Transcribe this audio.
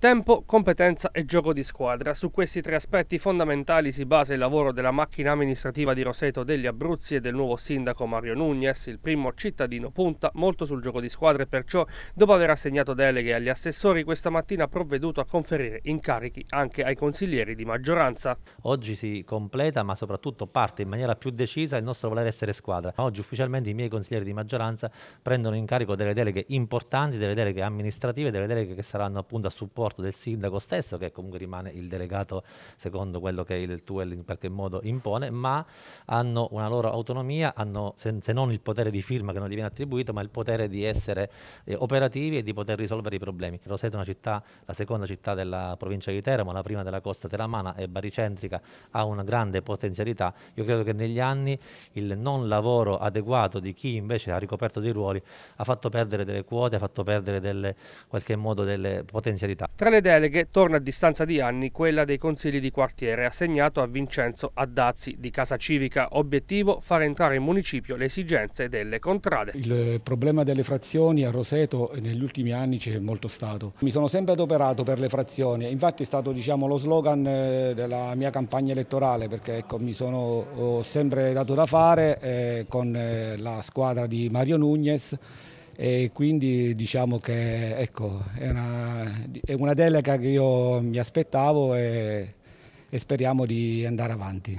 Tempo, competenza e gioco di squadra. Su questi tre aspetti fondamentali si basa il lavoro della macchina amministrativa di Roseto degli Abruzzi e del nuovo sindaco Mario Nunez. Il primo cittadino punta molto sul gioco di squadra e perciò, dopo aver assegnato deleghe agli assessori, questa mattina ha provveduto a conferire incarichi anche ai consiglieri di maggioranza. Oggi si completa, ma soprattutto parte in maniera più decisa il nostro voler essere squadra. Oggi ufficialmente i miei consiglieri di maggioranza prendono in carico delle deleghe importanti, delle deleghe amministrative, delle deleghe che saranno appunto a supporto supporto del sindaco stesso, che comunque rimane il delegato secondo quello che il TUEL in qualche modo impone, ma hanno una loro autonomia, hanno se, non il potere di firma che non gli viene attribuito, ma il potere di essere eh, operativi e di poter risolvere i problemi. Roseto è una città, la seconda città della provincia di Teramo, la prima della costa teramana e baricentrica, ha una grande potenzialità. Io credo che negli anni il non lavoro adeguato di chi invece ha ricoperto dei ruoli ha fatto perdere delle quote, ha fatto perdere in qualche modo delle potenzialità. Tra le deleghe torna a distanza di anni quella dei consigli di quartiere assegnato a Vincenzo Addazzi di Casa Civica. Obiettivo fare entrare in municipio le esigenze delle contrade. Il eh, problema delle frazioni a Roseto eh, negli ultimi anni c'è molto stato. Mi sono sempre adoperato per le frazioni, infatti è stato diciamo, lo slogan eh, della mia campagna elettorale perché ecco, mi sono sempre dato da fare eh, con la squadra di Mario Nunez e quindi diciamo che ecco, è, una, è, una, delega che io mi aspettavo e, e speriamo di andare avanti.